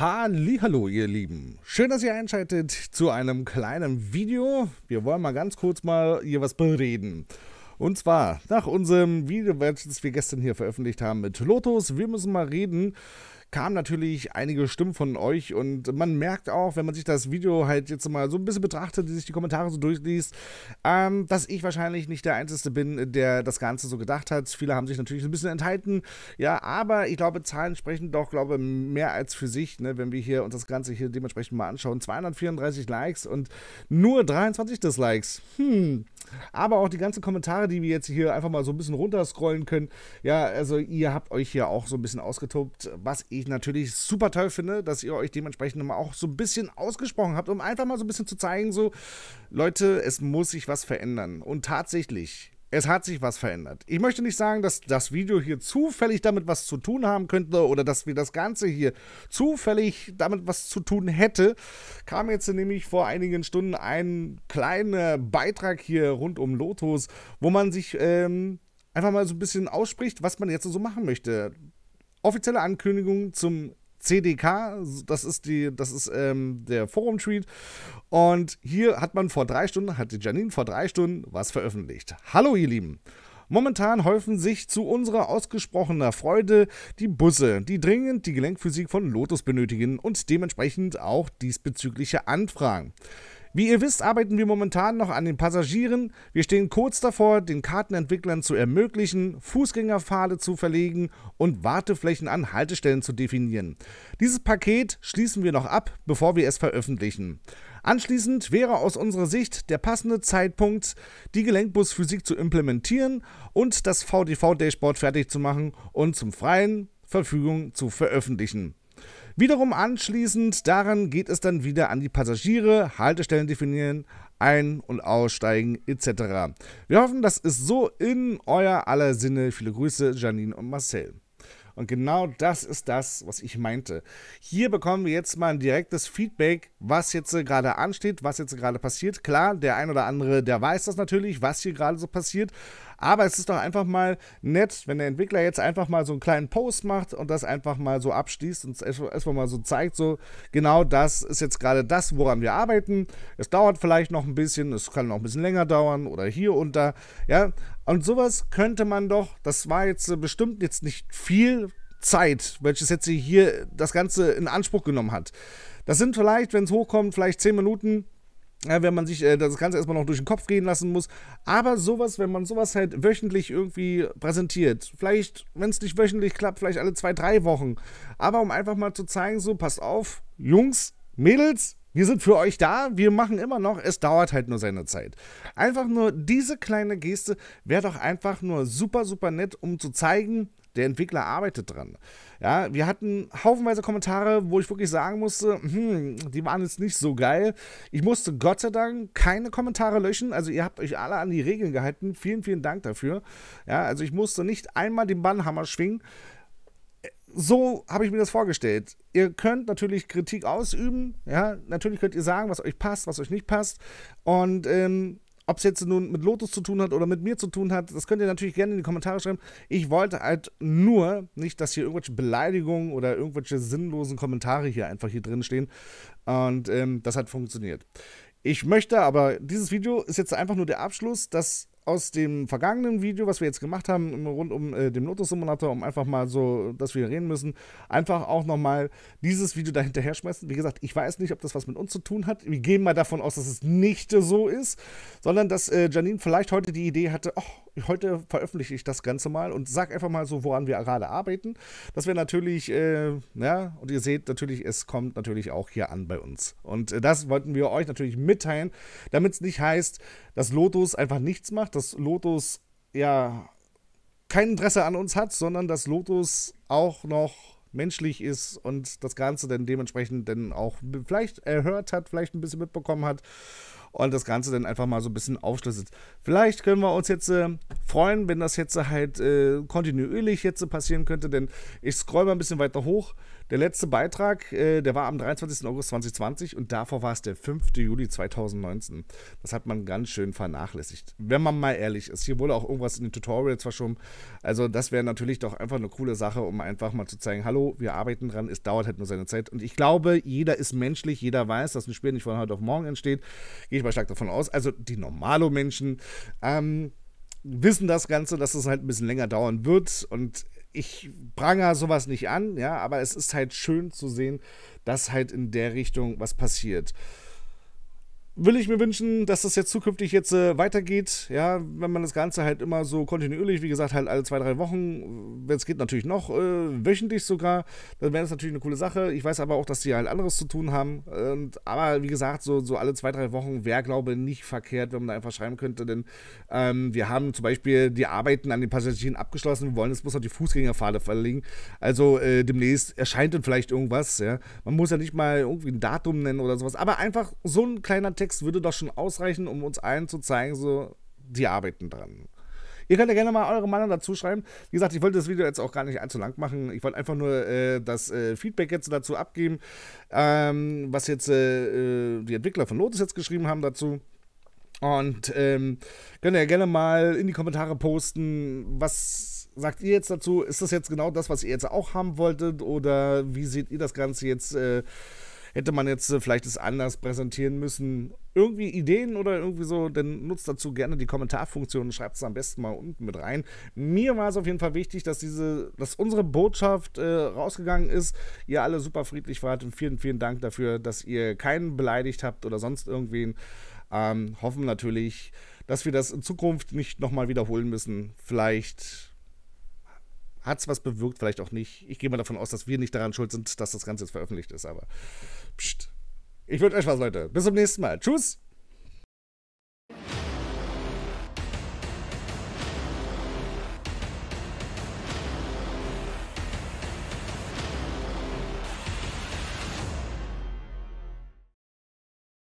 Hallo, ihr Lieben. Schön, dass ihr einschaltet zu einem kleinen Video. Wir wollen mal ganz kurz mal hier was bereden. Und zwar nach unserem Video, welches wir gestern hier veröffentlicht haben mit Lotus. Wir müssen mal reden kamen natürlich einige Stimmen von euch und man merkt auch, wenn man sich das Video halt jetzt mal so ein bisschen betrachtet, die sich die Kommentare so durchliest, ähm, dass ich wahrscheinlich nicht der Einzige bin, der das Ganze so gedacht hat. Viele haben sich natürlich ein bisschen enthalten, ja, aber ich glaube, Zahlen sprechen doch, glaube mehr als für sich, ne, wenn wir hier uns das Ganze hier dementsprechend mal anschauen. 234 Likes und nur 23 Dislikes. Hm. Aber auch die ganzen Kommentare, die wir jetzt hier einfach mal so ein bisschen runterscrollen können. Ja, also ihr habt euch hier auch so ein bisschen ausgetobt, was ich ich natürlich super toll finde, dass ihr euch dementsprechend nochmal auch so ein bisschen ausgesprochen habt, um einfach mal so ein bisschen zu zeigen, so Leute, es muss sich was verändern. Und tatsächlich, es hat sich was verändert. Ich möchte nicht sagen, dass das Video hier zufällig damit was zu tun haben könnte oder dass wir das Ganze hier zufällig damit was zu tun hätte. Kam jetzt nämlich vor einigen Stunden ein kleiner Beitrag hier rund um Lotus, wo man sich ähm, einfach mal so ein bisschen ausspricht, was man jetzt so machen möchte offizielle Ankündigung zum CDK, das ist die, das ist ähm, der Forum-Tweet. Und hier hat man vor drei Stunden, hat die Janine vor drei Stunden was veröffentlicht. Hallo, ihr Lieben. Momentan häufen sich zu unserer ausgesprochener Freude die Busse, die dringend die Gelenkphysik von Lotus benötigen und dementsprechend auch diesbezügliche Anfragen. Wie ihr wisst, arbeiten wir momentan noch an den Passagieren. Wir stehen kurz davor, den Kartenentwicklern zu ermöglichen, Fußgängerpfade zu verlegen und Warteflächen an Haltestellen zu definieren. Dieses Paket schließen wir noch ab, bevor wir es veröffentlichen. Anschließend wäre aus unserer Sicht der passende Zeitpunkt, die Gelenkbusphysik zu implementieren und das VDV-Dashboard fertig zu machen und zum freien Verfügung zu veröffentlichen. Wiederum anschließend daran geht es dann wieder an die Passagiere, Haltestellen definieren, ein- und aussteigen etc. Wir hoffen, das ist so in euer aller Sinne. Viele Grüße, Janine und Marcel. Und genau das ist das, was ich meinte. Hier bekommen wir jetzt mal ein direktes Feedback, was jetzt gerade ansteht, was jetzt gerade passiert. Klar, der ein oder andere, der weiß das natürlich, was hier gerade so passiert. Aber es ist doch einfach mal nett, wenn der Entwickler jetzt einfach mal so einen kleinen Post macht und das einfach mal so abschließt und es erstmal mal so zeigt, so genau das ist jetzt gerade das, woran wir arbeiten. Es dauert vielleicht noch ein bisschen, es kann noch ein bisschen länger dauern oder hier und da. Ja, und sowas könnte man doch, das war jetzt äh, bestimmt jetzt nicht viel Zeit, welches jetzt hier das Ganze in Anspruch genommen hat. Das sind vielleicht, wenn es hochkommt, vielleicht 10 Minuten, ja, wenn man sich äh, das Ganze erstmal noch durch den Kopf gehen lassen muss. Aber sowas, wenn man sowas halt wöchentlich irgendwie präsentiert, vielleicht, wenn es nicht wöchentlich klappt, vielleicht alle zwei, drei Wochen. Aber um einfach mal zu zeigen, so, passt auf, Jungs, Mädels, wir sind für euch da, wir machen immer noch, es dauert halt nur seine Zeit. Einfach nur diese kleine Geste wäre doch einfach nur super, super nett, um zu zeigen, der Entwickler arbeitet dran. Ja, wir hatten haufenweise Kommentare, wo ich wirklich sagen musste, hm, die waren jetzt nicht so geil. Ich musste Gott sei Dank keine Kommentare löschen. Also ihr habt euch alle an die Regeln gehalten. Vielen, vielen Dank dafür. Ja, also ich musste nicht einmal den Bannhammer schwingen. So habe ich mir das vorgestellt. Ihr könnt natürlich Kritik ausüben. Ja, natürlich könnt ihr sagen, was euch passt, was euch nicht passt. Und ähm, ob es jetzt nun mit Lotus zu tun hat oder mit mir zu tun hat, das könnt ihr natürlich gerne in die Kommentare schreiben. Ich wollte halt nur nicht, dass hier irgendwelche Beleidigungen oder irgendwelche sinnlosen Kommentare hier einfach hier drin stehen. Und ähm, das hat funktioniert. Ich möchte aber, dieses Video ist jetzt einfach nur der Abschluss, dass aus dem vergangenen Video, was wir jetzt gemacht haben, rund um äh, den Lotus-Simulator, um einfach mal so, dass wir reden müssen, einfach auch nochmal dieses Video dahinterher schmeißen. Wie gesagt, ich weiß nicht, ob das was mit uns zu tun hat. Wir gehen mal davon aus, dass es nicht so ist, sondern dass äh, Janine vielleicht heute die Idee hatte, oh, heute veröffentliche ich das Ganze mal und sage einfach mal so, woran wir gerade arbeiten. Das wäre natürlich, äh, ja, und ihr seht natürlich, es kommt natürlich auch hier an bei uns. Und äh, das wollten wir euch natürlich mitteilen, damit es nicht heißt, dass Lotus einfach nichts macht, dass Lotus ja kein Interesse an uns hat, sondern dass Lotus auch noch menschlich ist und das Ganze dann dementsprechend dann auch vielleicht erhört hat, vielleicht ein bisschen mitbekommen hat und das Ganze dann einfach mal so ein bisschen aufschlüsselt. Vielleicht können wir uns jetzt äh, freuen, wenn das jetzt halt äh, kontinuierlich jetzt passieren könnte, denn ich scroll mal ein bisschen weiter hoch. Der letzte Beitrag, äh, der war am 23. August 2020 und davor war es der 5. Juli 2019. Das hat man ganz schön vernachlässigt. Wenn man mal ehrlich ist, hier wurde auch irgendwas in den Tutorials verschoben. Also das wäre natürlich doch einfach eine coole Sache, um einfach mal zu zeigen, hallo, wir arbeiten dran, es dauert halt nur seine Zeit. Und ich glaube, jeder ist menschlich, jeder weiß, dass ein Spiel nicht von heute auf morgen entsteht. Gehe ich mal stark davon aus. Also die normalo Menschen ähm, wissen das Ganze, dass es halt ein bisschen länger dauern wird. Und ich pranger sowas nicht an, ja, aber es ist halt schön zu sehen, dass halt in der Richtung was passiert will ich mir wünschen, dass das jetzt zukünftig jetzt äh, weitergeht. Ja, wenn man das Ganze halt immer so kontinuierlich, wie gesagt, halt alle zwei, drei Wochen, äh, wenn es geht natürlich noch, äh, wöchentlich sogar, dann wäre das natürlich eine coole Sache. Ich weiß aber auch, dass die halt anderes zu tun haben. Und, aber wie gesagt, so, so alle zwei, drei Wochen wäre, glaube ich, nicht verkehrt, wenn man da einfach schreiben könnte, denn ähm, wir haben zum Beispiel die Arbeiten an den Passagieren abgeschlossen. Wir wollen jetzt bloß noch die Fußgängerpfade verlegen. Also äh, demnächst erscheint dann vielleicht irgendwas. Ja? Man muss ja nicht mal irgendwie ein Datum nennen oder sowas, aber einfach so ein kleiner Text Kontext würde doch schon ausreichen, um uns allen zu zeigen, so, die arbeiten dran. Ihr könnt ja gerne mal eure Meinung dazu schreiben. Wie gesagt, ich wollte das Video jetzt auch gar nicht allzu lang machen. Ich wollte einfach nur äh, das äh, Feedback jetzt dazu abgeben, ähm, was jetzt äh, äh die Entwickler von Lotus jetzt geschrieben haben dazu. Und ähm, könnt ihr ja gerne mal in die Kommentare posten, was sagt ihr jetzt dazu? Ist das jetzt genau das, was ihr jetzt auch haben wolltet? Oder wie seht ihr das Ganze jetzt? Äh, hätte man jetzt äh, vielleicht es anders präsentieren müssen. Irgendwie Ideen oder irgendwie so, dann nutzt dazu gerne die Kommentarfunktion und schreibt es am besten mal unten mit rein. Mir war es auf jeden Fall wichtig, dass diese, dass unsere Botschaft äh, rausgegangen ist. Ihr alle super friedlich wart. und Vielen, vielen Dank dafür, dass ihr keinen beleidigt habt oder sonst irgendwen. Ähm, hoffen natürlich, dass wir das in Zukunft nicht nochmal wiederholen müssen. Vielleicht hat es was bewirkt, vielleicht auch nicht. Ich gehe mal davon aus, dass wir nicht daran schuld sind, dass das Ganze jetzt veröffentlicht ist, aber Psst. Ich wünsche euch was, Leute. Bis zum nächsten Mal. Tschüss.